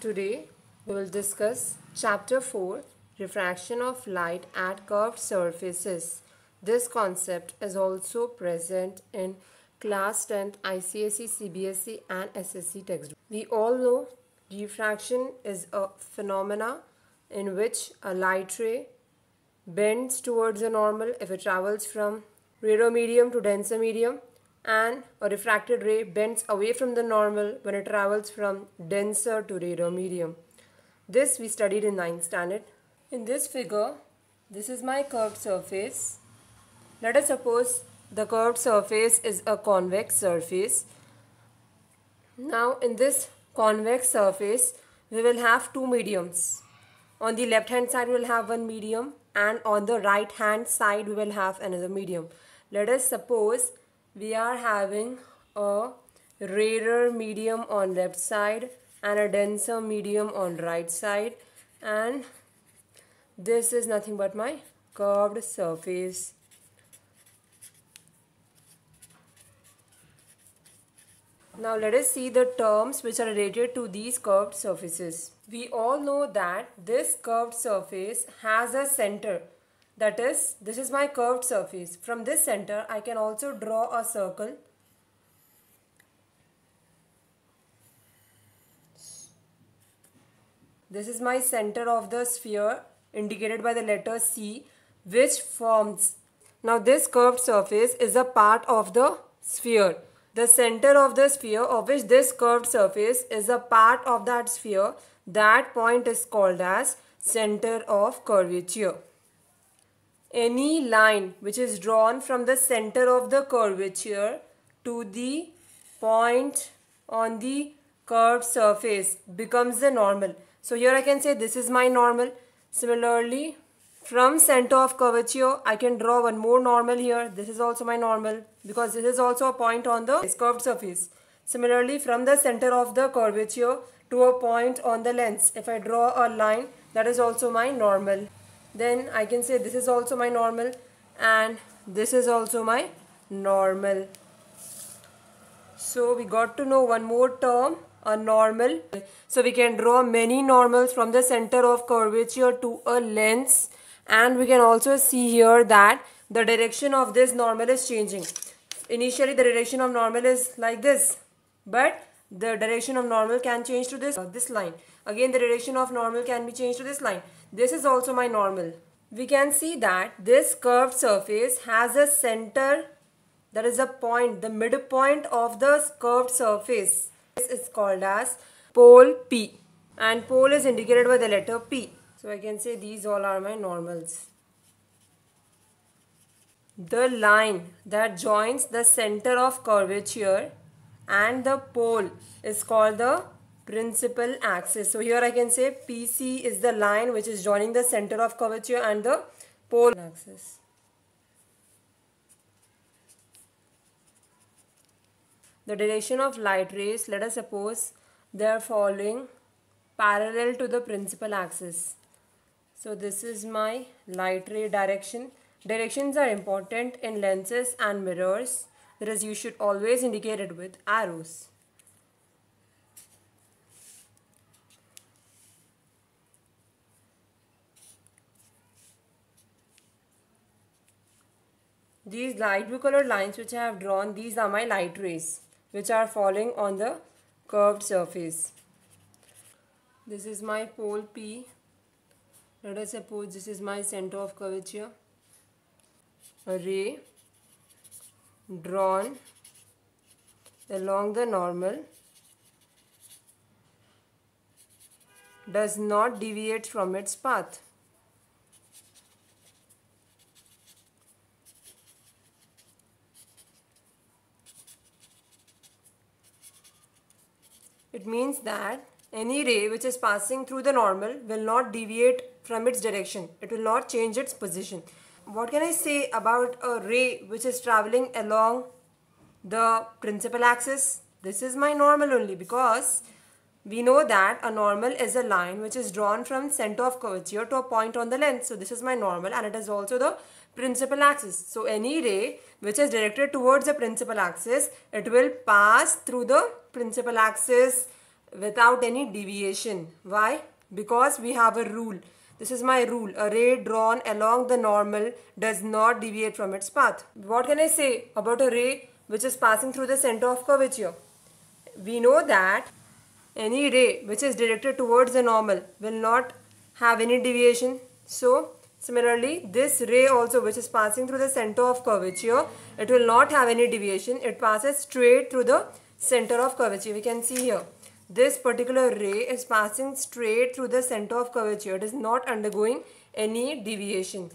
Today we will discuss chapter 4 refraction of light at curved surfaces. This concept is also present in class 10th ICSE, CBSE and SSE textbook. We all know refraction is a phenomena in which a light ray bends towards a normal if it travels from rarer medium to denser medium and a refracted ray bends away from the normal when it travels from denser to rarer medium. This we studied in 9th standard. In this figure, this is my curved surface. Let us suppose the curved surface is a convex surface. Now in this convex surface, we will have two mediums. On the left hand side, we will have one medium and on the right hand side, we will have another medium. Let us suppose we are having a rarer medium on left side and a denser medium on right side and this is nothing but my curved surface Now let us see the terms which are related to these curved surfaces. We all know that this curved surface has a center that is, this is my curved surface. From this center, I can also draw a circle. This is my center of the sphere indicated by the letter C which forms. Now this curved surface is a part of the sphere. The center of the sphere of which this curved surface is a part of that sphere that point is called as center of curvature any line which is drawn from the center of the curvature to the point on the curved surface becomes the normal. So here I can say this is my normal. Similarly, from center of curvature, I can draw one more normal here. This is also my normal because this is also a point on the curved surface. Similarly, from the center of the curvature to a point on the lens, if I draw a line, that is also my normal then I can say this is also my normal and this is also my normal so we got to know one more term a normal so we can draw many normals from the center of curvature to a lens and we can also see here that the direction of this normal is changing initially the direction of normal is like this but the direction of normal can change to this uh, this line again the direction of normal can be changed to this line this is also my normal. We can see that this curved surface has a center that is a point, the midpoint of the curved surface. This is called as pole P and pole is indicated by the letter P. So I can say these all are my normals. The line that joins the center of curvature and the pole is called the principal axis. So here I can say PC is the line which is joining the center of curvature and the pole axis. The direction of light rays, let us suppose they are following parallel to the principal axis. So this is my light ray direction. Directions are important in lenses and mirrors. That is, you should always indicate it with arrows. These light blue colored lines which I have drawn, these are my light rays which are falling on the curved surface. This is my pole P. Let us suppose this is my center of curvature. A ray drawn along the normal does not deviate from its path. It means that any ray which is passing through the normal will not deviate from its direction. It will not change its position. What can I say about a ray which is traveling along the principal axis? This is my normal only because we know that a normal is a line which is drawn from center of curvature to a point on the lens. So this is my normal and it is also the principal axis. So any ray which is directed towards the principal axis, it will pass through the principal axis without any deviation. Why? Because we have a rule. This is my rule. A ray drawn along the normal does not deviate from its path. What can I say about a ray which is passing through the center of curvature? We know that any ray which is directed towards the normal will not have any deviation. So, similarly, this ray also which is passing through the center of curvature, it will not have any deviation. It passes straight through the center of curvature. We can see here. This particular ray is passing straight through the center of curvature. It is not undergoing any deviation.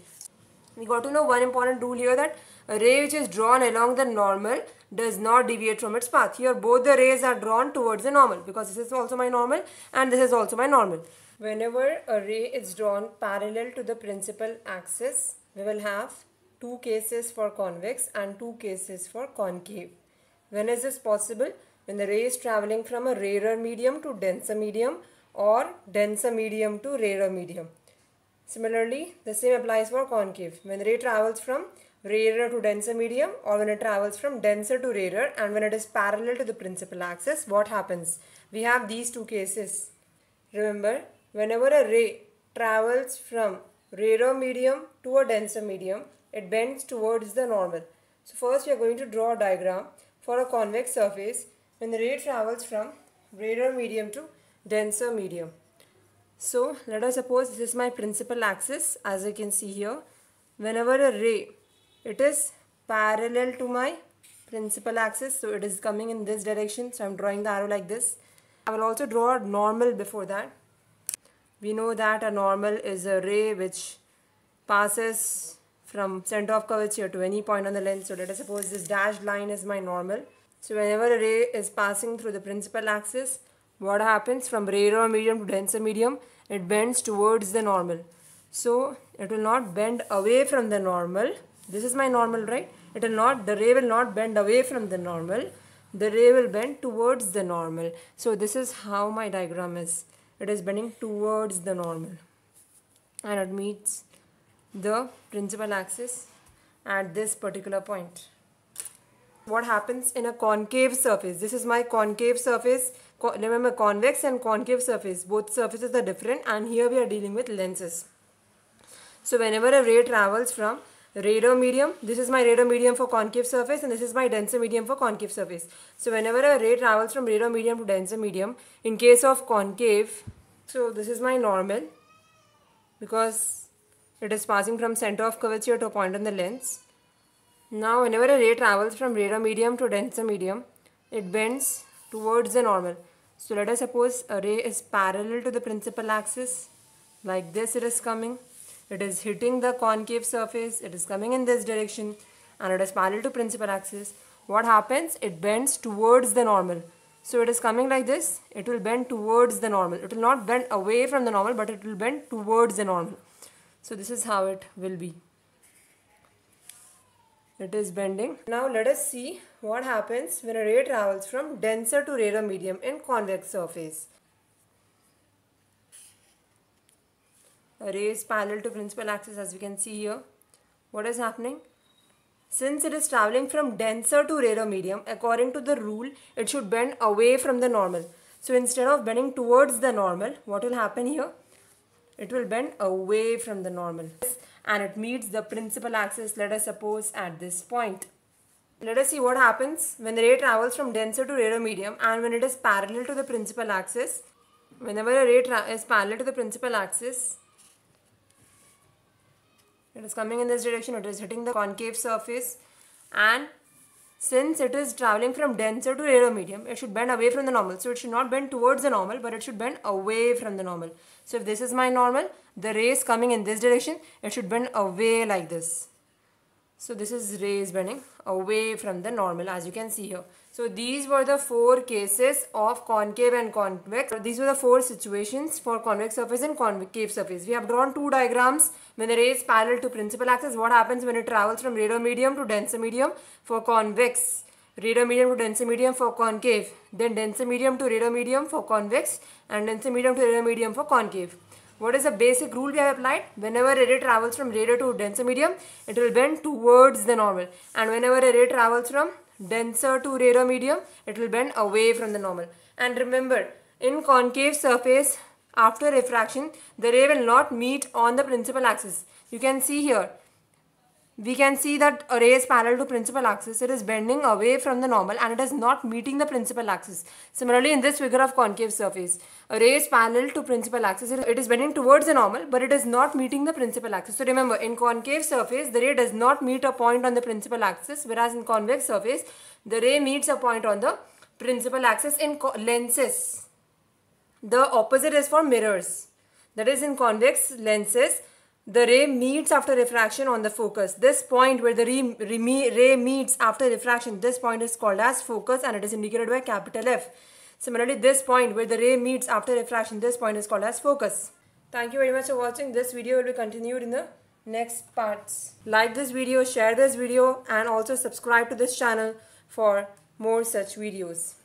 We got to know one important rule here that a ray which is drawn along the normal does not deviate from its path. Here both the rays are drawn towards the normal because this is also my normal and this is also my normal. Whenever a ray is drawn parallel to the principal axis, we will have two cases for convex and two cases for concave. When is this possible? When the ray is traveling from a rarer medium to denser medium or denser medium to rarer medium. Similarly, the same applies for concave. When ray travels from rarer to denser medium or when it travels from denser to rarer and when it is parallel to the principal axis, what happens? We have these two cases. Remember, whenever a ray travels from rarer medium to a denser medium, it bends towards the normal. So first we are going to draw a diagram for a convex surface when the ray travels from brader medium to denser medium. So let us suppose this is my principal axis as you can see here. Whenever a ray, it is parallel to my principal axis. So it is coming in this direction. So I'm drawing the arrow like this. I will also draw a normal before that. We know that a normal is a ray which passes from center of curvature to any point on the lens. So let us suppose this dashed line is my normal. So whenever a ray is passing through the principal axis, what happens from rarer medium to denser medium? It bends towards the normal. So it will not bend away from the normal. This is my normal, right? It will not, the ray will not bend away from the normal. The ray will bend towards the normal. So this is how my diagram is. It is bending towards the normal. And it meets the principal axis at this particular point. What happens in a concave surface? This is my concave surface. Remember convex and concave surface. Both surfaces are different and here we are dealing with lenses. So whenever a ray travels from radar medium, this is my radar medium for concave surface and this is my denser medium for concave surface. So whenever a ray travels from radar medium to denser medium, in case of concave, so this is my normal because it is passing from center of curvature to a point on the lens. Now whenever a ray travels from rarer medium to denser medium, it bends towards the normal. So let us suppose a ray is parallel to the principal axis, like this it is coming. It is hitting the concave surface, it is coming in this direction and it is parallel to principal axis. What happens? It bends towards the normal. So it is coming like this, it will bend towards the normal. It will not bend away from the normal but it will bend towards the normal. So this is how it will be. It is bending. Now let us see what happens when a ray travels from denser to rarer medium in convex surface. A ray is parallel to principal axis as we can see here. What is happening? Since it is travelling from denser to rarer medium, according to the rule, it should bend away from the normal. So instead of bending towards the normal, what will happen here? it will bend away from the normal and it meets the principal axis let us suppose at this point. Let us see what happens when the ray travels from denser to rarer medium and when it is parallel to the principal axis. Whenever a ray is parallel to the principal axis, it is coming in this direction, it is hitting the concave surface and since it is traveling from denser to rarer medium, it should bend away from the normal. So it should not bend towards the normal, but it should bend away from the normal. So if this is my normal, the rays coming in this direction, it should bend away like this. So this is rays burning away from the normal as you can see here. So these were the four cases of concave and convex. These were the four situations for convex surface and concave surface. We have drawn two diagrams. When the ray is parallel to principal axis, what happens when it travels from radar medium to denser medium for convex? radar medium to denser medium for concave, then denser medium to radar medium for convex and denser medium to radar medium for concave. What is the basic rule we have applied? Whenever a ray travels from radar to denser medium, it will bend towards the normal. And whenever a ray travels from denser to rarer medium, it will bend away from the normal. And remember, in concave surface, after refraction, the ray will not meet on the principal axis. You can see here, we can see that array is parallel to principal axis. It is bending away from the normal and it is not meeting the principal axis. Similarly, in this figure of concave surface, array is parallel to principal axis. It is bending towards the normal, but it is not meeting the principal axis. So remember, in concave surface, the ray does not meet a point on the principal axis, whereas in convex surface, the ray meets a point on the principal axis. In lenses, the opposite is for mirrors. That is, in convex lenses, the ray meets after refraction on the focus. This point where the ray, meets after refraction, this point is called as focus and it is indicated by capital F. Similarly, this point where the ray meets after refraction, this point is called as focus. Thank you very much for watching. This video will be continued in the next parts. Like this video, share this video and also subscribe to this channel for more such videos.